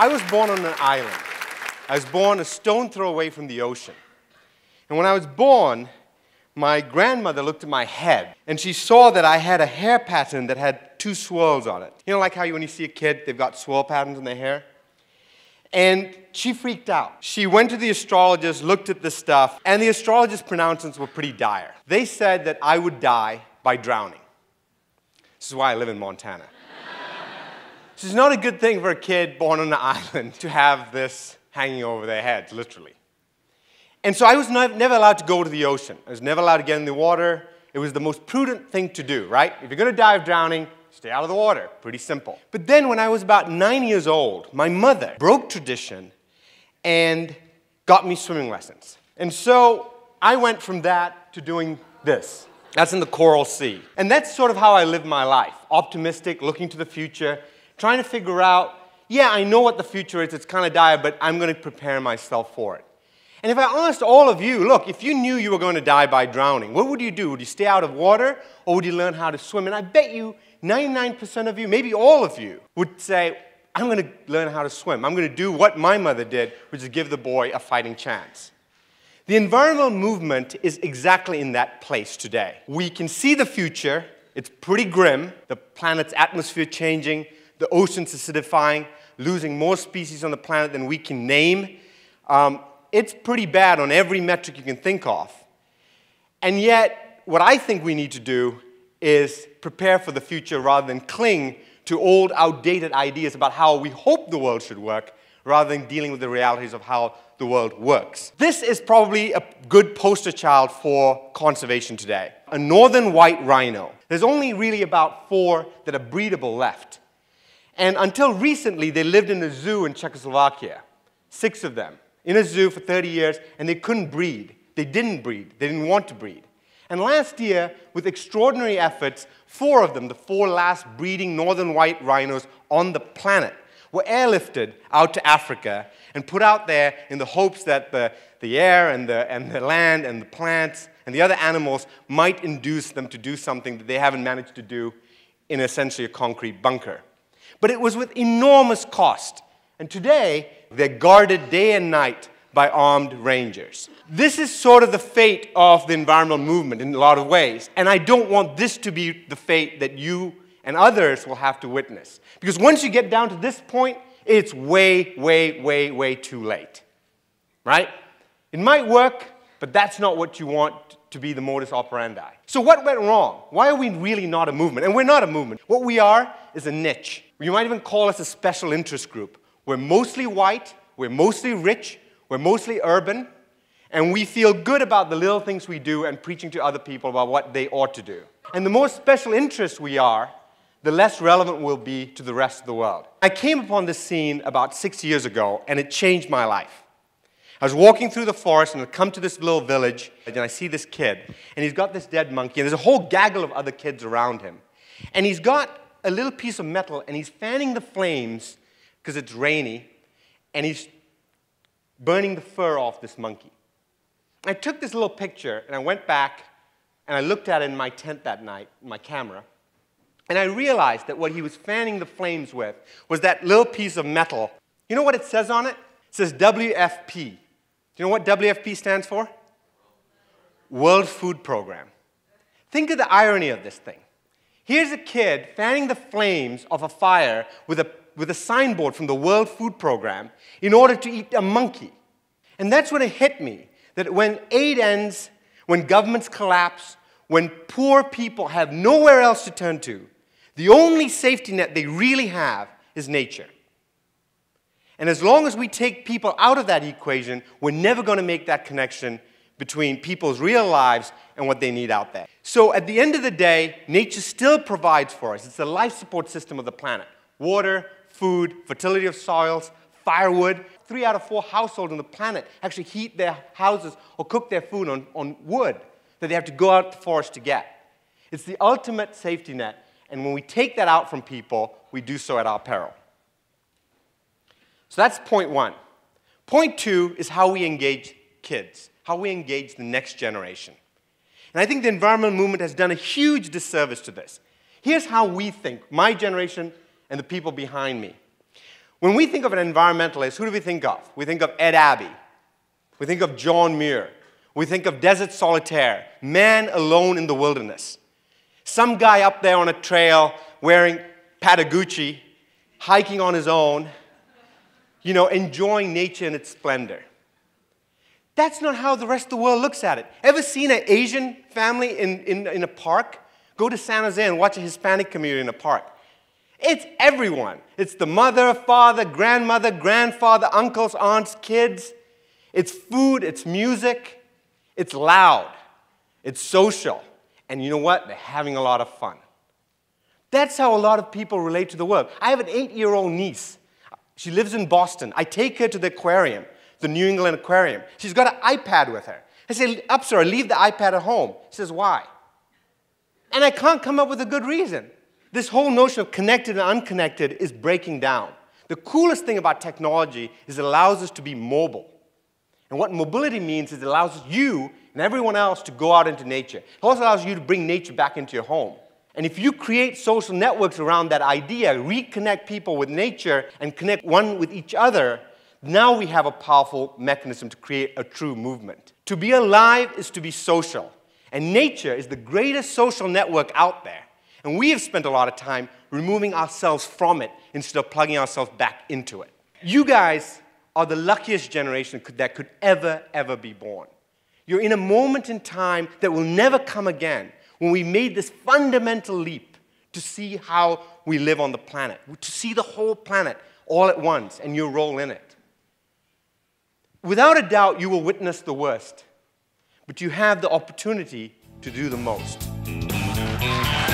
I was born on an island. I was born a stone throw away from the ocean. And when I was born, my grandmother looked at my head and she saw that I had a hair pattern that had two swirls on it. You know, like how you, when you see a kid, they've got swirl patterns in their hair? And she freaked out. She went to the astrologist, looked at the stuff, and the astrologist's pronouncements were pretty dire. They said that I would die by drowning. This is why I live in Montana. So it's not a good thing for a kid born on an island to have this hanging over their heads, literally. And so I was never allowed to go to the ocean. I was never allowed to get in the water. It was the most prudent thing to do, right? If you're going to die of drowning, stay out of the water. Pretty simple. But then when I was about nine years old, my mother broke tradition and got me swimming lessons. And so I went from that to doing this. That's in the Coral Sea. And that's sort of how I live my life optimistic, looking to the future trying to figure out, yeah, I know what the future is, it's kind of dire, but I'm going to prepare myself for it. And if I asked all of you, look, if you knew you were going to die by drowning, what would you do? Would you stay out of water or would you learn how to swim? And I bet you 99% of you, maybe all of you, would say, I'm going to learn how to swim. I'm going to do what my mother did, which is give the boy a fighting chance. The environmental movement is exactly in that place today. We can see the future, it's pretty grim, the planet's atmosphere changing, the oceans acidifying, losing more species on the planet than we can name. Um, it's pretty bad on every metric you can think of. And yet, what I think we need to do is prepare for the future rather than cling to old, outdated ideas about how we hope the world should work rather than dealing with the realities of how the world works. This is probably a good poster child for conservation today. A northern white rhino. There's only really about four that are breedable left. And until recently, they lived in a zoo in Czechoslovakia, six of them, in a zoo for 30 years, and they couldn't breed. They didn't breed, they didn't want to breed. And last year, with extraordinary efforts, four of them, the four last breeding northern white rhinos on the planet, were airlifted out to Africa and put out there in the hopes that the, the air and the, and the land and the plants and the other animals might induce them to do something that they haven't managed to do in essentially a concrete bunker. But it was with enormous cost. And today, they're guarded day and night by armed rangers. This is sort of the fate of the environmental movement in a lot of ways. And I don't want this to be the fate that you and others will have to witness. Because once you get down to this point, it's way, way, way, way too late. Right? It might work, but that's not what you want to be the modus operandi. So what went wrong? Why are we really not a movement? And we're not a movement. What we are is a niche. You might even call us a special interest group. We're mostly white, we're mostly rich, we're mostly urban, and we feel good about the little things we do and preaching to other people about what they ought to do. And the more special interest we are, the less relevant we'll be to the rest of the world. I came upon this scene about six years ago, and it changed my life. I was walking through the forest and I come to this little village and I see this kid and he's got this dead monkey and there's a whole gaggle of other kids around him. And he's got a little piece of metal and he's fanning the flames because it's rainy and he's burning the fur off this monkey. I took this little picture and I went back and I looked at it in my tent that night, my camera, and I realized that what he was fanning the flames with was that little piece of metal. You know what it says on it? It says WFP, you know what WFP stands for? World Food Program. Think of the irony of this thing. Here's a kid fanning the flames of a fire with a, with a signboard from the World Food Program in order to eat a monkey. And that's when it hit me that when aid ends, when governments collapse, when poor people have nowhere else to turn to, the only safety net they really have is nature. And as long as we take people out of that equation, we're never going to make that connection between people's real lives and what they need out there. So at the end of the day, nature still provides for us. It's the life support system of the planet. Water, food, fertility of soils, firewood. Three out of four households on the planet actually heat their houses or cook their food on, on wood that they have to go out to the forest to get. It's the ultimate safety net. And when we take that out from people, we do so at our peril. So that's point one. Point two is how we engage kids, how we engage the next generation. And I think the environmental movement has done a huge disservice to this. Here's how we think, my generation and the people behind me. When we think of an environmentalist, who do we think of? We think of Ed Abbey. We think of John Muir. We think of Desert Solitaire, man alone in the wilderness. Some guy up there on a trail wearing Patagucci, hiking on his own, you know, enjoying nature in its splendor. That's not how the rest of the world looks at it. Ever seen an Asian family in, in, in a park? Go to San Jose and watch a Hispanic community in a park. It's everyone. It's the mother, father, grandmother, grandfather, uncles, aunts, kids. It's food, it's music, it's loud, it's social. And you know what? They're having a lot of fun. That's how a lot of people relate to the world. I have an eight year old niece she lives in Boston. I take her to the aquarium, the New England Aquarium. She's got an iPad with her. I say, Upsara, leave the iPad at home. She says, why? And I can't come up with a good reason. This whole notion of connected and unconnected is breaking down. The coolest thing about technology is it allows us to be mobile. And what mobility means is it allows you and everyone else to go out into nature. It also allows you to bring nature back into your home. And if you create social networks around that idea, reconnect people with nature and connect one with each other, now we have a powerful mechanism to create a true movement. To be alive is to be social. And nature is the greatest social network out there. And we have spent a lot of time removing ourselves from it instead of plugging ourselves back into it. You guys are the luckiest generation that could ever, ever be born. You're in a moment in time that will never come again when we made this fundamental leap to see how we live on the planet, to see the whole planet all at once and your role in it. Without a doubt, you will witness the worst, but you have the opportunity to do the most.